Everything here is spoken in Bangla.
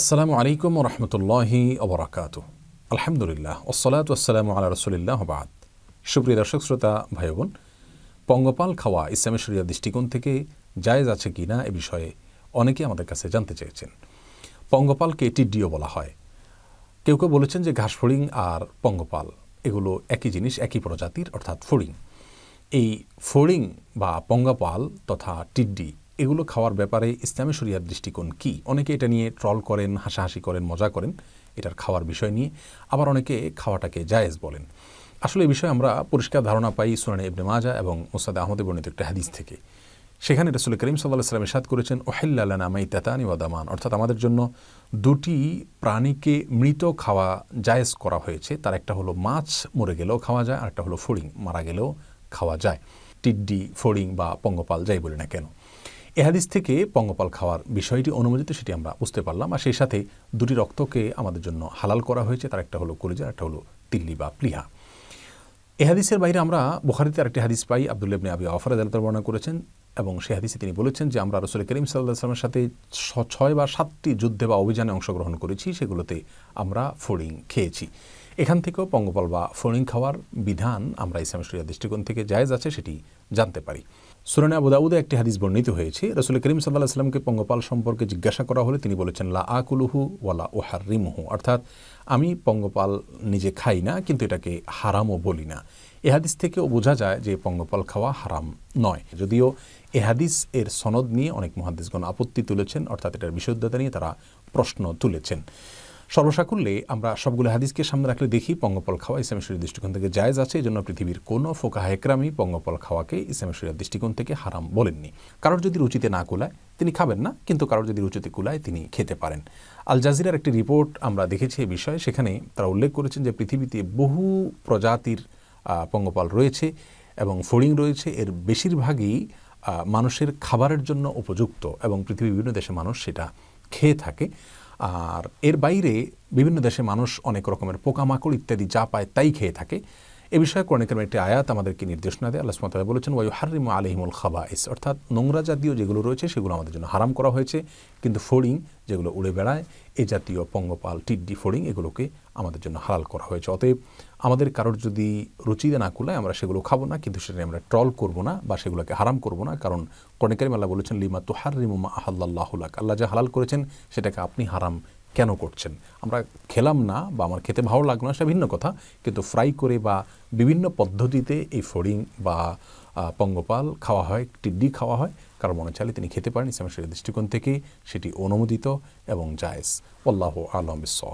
আসসালামু আলাইকুম রহমতুল্লাহি অবরাকাত আলহামদুলিল্লাহ ওসলাত আসসালামু আল্লাহ রসুলিল্লাহ বাদ সুপ্রিয় দর্শক শ্রোতা ভাই বোন পঙ্গপাল খাওয়া ইসলামী দৃষ্টিকোণ থেকে জায়েজ আছে কি না এ বিষয়ে অনেকে আমাদের কাছে জানতে চেয়েছেন পঙ্গপালকে টিডিও বলা হয় কেউ কেউ বলেছেন যে ঘাস ফড়িং আর পঙ্গপাল এগুলো একই জিনিস একই প্রজাতির অর্থাৎ ফড়িং এই ফড়িং বা পঙ্গপাল তথা টিড্ডি এগুলো খাওয়ার ব্যাপারে ইসলামী শরিয়ার দৃষ্টিকোণ কি অনেকে এটা নিয়ে ট্রল করেন হাসাহাসি করেন মজা করেন এটার খাওয়ার বিষয় নিয়ে আবার অনেকে খাওয়াটাকে জায়েজ বলেন আসলে এই বিষয়ে আমরা পরিষ্কার ধারণা পাই সোনানি ইবনে মাজা এবং মোসাদ আহমদে বর্ণিত একটা হাদিস থেকে সেখানে রসুল করিম সাল্লাহ সাল্লাম সাদ করেছেন ওহেল্লা ওহেল্লালানা মাইতাতানি ওয়াদামান অর্থাৎ আমাদের জন্য দুটি প্রাণীকে মৃত খাওয়া জায়েজ করা হয়েছে তার একটা হলো মাছ মরে গেলেও খাওয়া যায় আর একটা হলো ফড়িং মারা গেলেও খাওয়া যায় টিড্ডি ফড়িং বা পঙ্গপাল যাই বলি না কেন এহাদিস থেকে পঙ্গপাল খাওয়ার বিষয়টি অনুমোদিত সেটি আমরা বুঝতে পারলাম আর সেই সাথে দুটি রক্তকে আমাদের জন্য হালাল করা হয়েছে তার একটা হলো কলিজা একটা হলো তিল্লি বা প্লিহা এহাদিসের বাইরে আমরা বুখারিতে আরেকটি হাদিস পাই আবদুল্লাবনে আবি অফার আদালতের বর্ণনা করেছেন এবং সে হাদিসে তিনি বলেছেন যে আমরা রসুল করিম সাল্লাহ সাথে ছয় বা সাতটি যুদ্ধে বা অভিযানে অংশগ্রহণ করেছি সেগুলোতে আমরা ফোড়িং খেয়েছি এখান থেকেও পঙ্গপাল বা ফড়িং খাওয়ার বিধান আমরা ইসলাম শরিয়া দৃষ্টিকোণ থেকে জায়জ আছে সেটি জানতে পারি সুরানা আবুদাউদে একটি হাদিস বর্ণিত হয়েছে রসুল করিম সাল্লাহ আসলামকে পঙ্গপাল সম্পর্কে জিজ্ঞাসা করা হলে তিনি বলেছেন লা আকুলুহু ওয়ালা রিমুহু অর্থাৎ আমি পঙ্গপাল নিজে খাই না কিন্তু এটাকে হারামও বলি না এ হাদিস থেকেও বোঝা যায় যে পঙ্গপাল খাওয়া হারাম নয় যদিও এ হাদিস এর সনদ নিয়ে অনেক মহাদিসগণ আপত্তি তুলেছেন অর্থাৎ এটার বিশুদ্ধতা নিয়ে তারা প্রশ্ন তুলেছেন সর্বসাকুল্যে আমরা সবগুলো হাদিসকে সামনে রাখলে দেখি পঙ্গপল খাওয়া ইসলামী শরীর দৃষ্টিকোণ থেকে জায়জ আছে এজন্য পৃথিবীর কোনো ফোকা হেকরামি পঙ্গপল খাওয়াকে ইসলামী দৃষ্টিকোণ থেকে হারাম বলেননি কারোর যদি রুচিতে না কুলায় তিনি খাবেন না কিন্তু কারোর যদি রুচিতে কুলায় তিনি খেতে পারেন আল জাজিরার একটি রিপোর্ট আমরা দেখেছি এই বিষয়ে সেখানে তারা উল্লেখ করেছেন যে পৃথিবীতে বহু প্রজাতির পঙ্গপাল রয়েছে এবং ফড়িং রয়েছে এর বেশিরভাগই মানুষের খাবারের জন্য উপযুক্ত এবং পৃথিবীর বিভিন্ন দেশে মানুষ সেটা খেয়ে থাকে আর এর বাইরে বিভিন্ন দেশে মানুষ অনেক রকমের পোকামাকড় ইত্যাদি যা পায় তাই খেয়ে থাকে এ বিষয়ে কোরআনকের একটি আয়াত আমাদেরকে নির্দেশনা দেয় আল্লাহ সুমতাল বলেছেন ওয়াই হারিম আলহিমুল খাবাইস অর্থাৎ নোংরা জাতীয় যেগুলো রয়েছে সেগুলো আমাদের জন্য হারাম করা হয়েছে কিন্তু ফড়িং যেগুলো উড়ে বেড়ায় এ জাতীয় পঙ্গপাল টিড্ডি ফড়িং এগুলোকে আমাদের জন্য হালাল করা হয়েছে অতএব আমাদের কারোর যদি রুচিতে না কুলায় আমরা সেগুলো খাবো না কিন্তু সেটা আমরা ট্রল করব না বা সেগুলোকে হারাম করব না কারণ কনেকারিম আল্লাহ বলেছেন লিমা হার রিমুমা আহ্লাহ আল্লাহ যা হালাল করেছেন সেটাকে আপনি হারাম কেন করছেন আমরা খেলাম না বা আমার খেতে ভালো লাগলো না সেটা ভিন্ন কথা কিন্তু ফ্রাই করে বা বিভিন্ন পদ্ধতিতে এই ফড়িং বা পঙ্গপাল খাওয়া হয় টিড্ডি খাওয়া হয় কারণ মনে চাইলে তিনি খেতে পারেন ইসলামের দৃষ্টিকোণ থেকে সেটি অনুমোদিত এবং জায়েজ আল্লাহ আলম সব